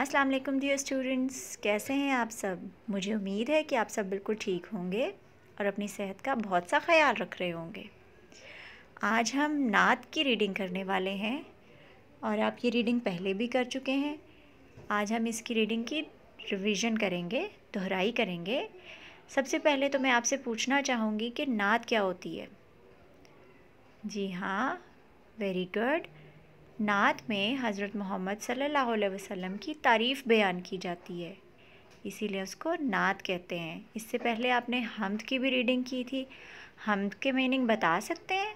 अस्सलाम वालेकुम dear students कैसे हैं आप सब मुझे उम्मीद है कि आप सब बिल्कुल ठीक होंगे और अपनी सेहत का बहुत सा ख्याल रख रहे होंगे आज हम नात की रीडिंग करने वाले हैं और आप ये रीडिंग पहले भी कर चुके हैं आज हम इसकी रीडिंग की रिवीजन करेंगे दोहराई करेंगे सबसे पहले तो मैं आपसे पूछना चाहूँगी कि नात क्या होती है जी हाँ वेरी गुड नात में हज़रत मोहम्मद सल्लल्लाहु अलैहि वसल्लम की तारीफ़ बयान की जाती है इसीलिए उसको नात कहते हैं इससे पहले आपने हमद की भी रीडिंग की थी हमद के मीनिंग बता सकते हैं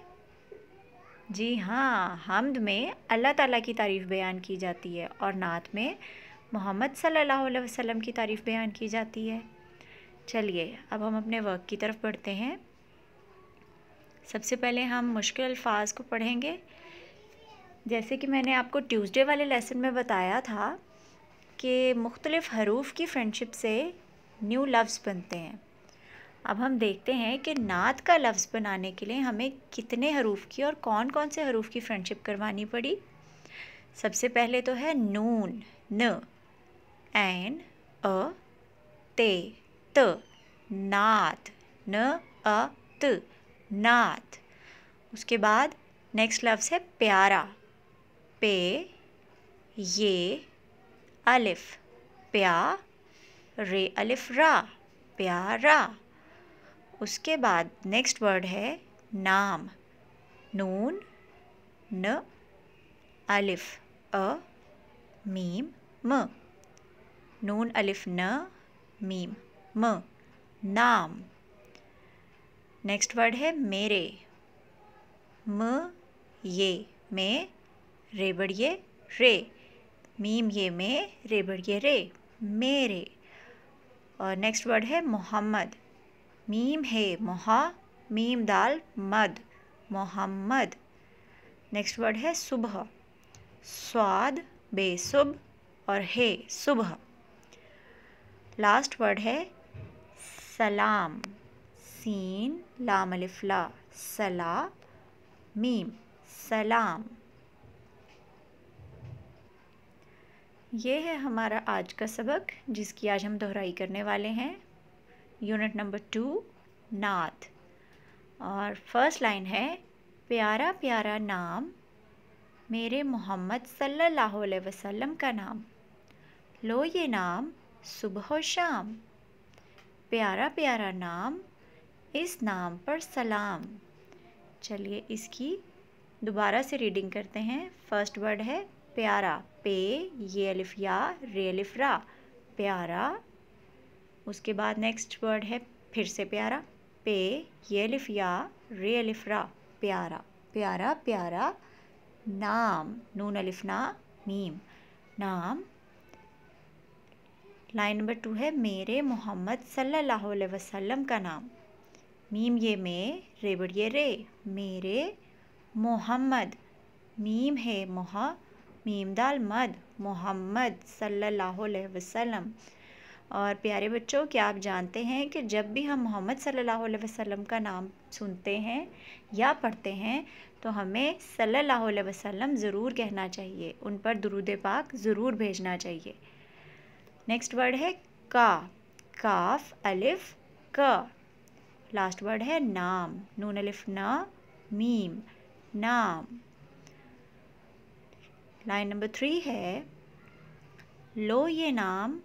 जी हाँ हमद में अल्लाह ताला की तारीफ़ बयान की जाती है और नात में मोहम्मद सल्लल्लाहु अलैहि वसल्लम की तारीफ़ बयान की जाती है चलिए अब हम अपने वर्क की तरफ बढ़ते हैं सबसे पहले हम मुश्किल अल्फाज को पढ़ेंगे जैसे कि मैंने आपको ट्यूसडे वाले लेसन में बताया था कि मुख्तलिफ़ हरूफ की फ्रेंडशिप से न्यू लफ्ज़ बनते हैं अब हम देखते हैं कि नात का लफ्ज़ बनाने के लिए हमें कितने हरूफ की और कौन कौन से हरूफ की फ्रेंडशिप करवानी पड़ी सबसे पहले तो है नून न एन अ ते त नात न अ त नात उसके बाद नेक्स्ट लफ्ज़ है प्यारा पे ये अलिफ प्या रे अलिफ रा प्यारा उसके बाद नेक्स्ट वर्ड है नाम नून न अलिफ अ मीम म नून अलिफ न मीम म नाम नेक्स्ट वर्ड है मेरे म ये में रेबड़िए रे मीम ये मे रेबड़िए रे मेरे और नेक्स्ट वर्ड है मोहम्मद मीम है मोहा मीम दाल मद मोहम्मद नेक्स्ट वर्ड है सुबह स्वाद बेसुब और हे सुबह लास्ट वर्ड है सलाम सीन लाम सला मीम सलाम ये है हमारा आज का सबक जिसकी आज हम दोहराई करने वाले हैं यूनिट नंबर टू नाथ और फर्स्ट लाइन है प्यारा प्यारा नाम मेरे मोहम्मद सल्लल्लाहु अलैहि वसल्लम का नाम लो ये नाम सुबह शाम प्यारा प्यारा नाम इस नाम पर सलाम चलिए इसकी दोबारा से रीडिंग करते हैं फर्स्ट वर्ड है प्यारा पे ये अलिफ या रे अलिफ रा प्यारा उसके बाद नेक्स्ट वर्ड है फिर से प्यारा पे ये अलिफ या रे अलिफ रा प्यारा प्यारा प्यारा नाम नून अलिफ ना मीम नाम लाइन नंबर टू है मेरे मोहम्मद सल्लल्लाहु अलैहि वसल्लम का नाम मीम ये मे रेबड़िए रे मेरे मोहम्मद मीम है मोह मीमदाल मद मोहम्मद सल्लल्लाहु अलैहि वसल्लम और प्यारे बच्चों क्या आप जानते हैं कि जब भी हम मोहम्मद सल्लल्लाहु अलैहि वसल्लम का नाम सुनते हैं या पढ़ते हैं तो हमें सल्लल्लाहु अलैहि वसल्लम ज़रूर कहना चाहिए उन पर दरूद पाक ज़रूर भेजना चाहिए नेक्स्ट वर्ड है का काफ अलिफ क लास्ट वर्ड है नाम नून अलिफ ना मीम नाम लाइन नंबर थ्री है लो ये नाम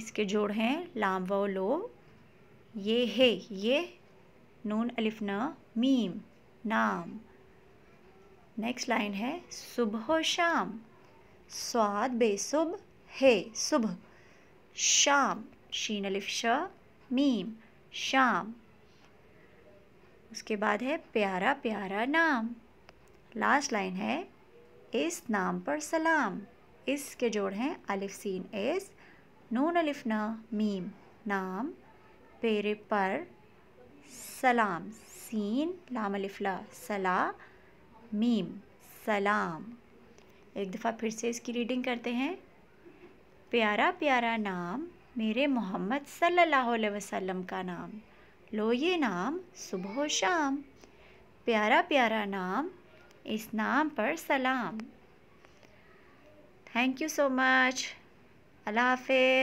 इसके जोड़ हैं लाम व लो ये है ये नून अलिफ न मीम नाम नेक्स्ट लाइन है सुबह शाम स्वाद बेसुब है सुबह शाम शीन अलिफ श मीम शाम उसके बाद है प्यारा प्यारा नाम लास्ट लाइन है इस नाम पर सलाम इस के जोड़ हैं अलिफ सीन एस नून अलिफ ना मीम नाम पेरे पर सलाम सीन लाम ला सला मीम सलाम एक दफ़ा फिर से इसकी रीडिंग करते हैं प्यारा प्यारा नाम मेरे मोहम्मद सल्लल्लाहु अलैहि वसल्लम का नाम लो ये नाम सुबह शाम प्यारा प्यारा नाम इस नाम पर सलाम थैंक यू सो मच अल्लाह हाफिज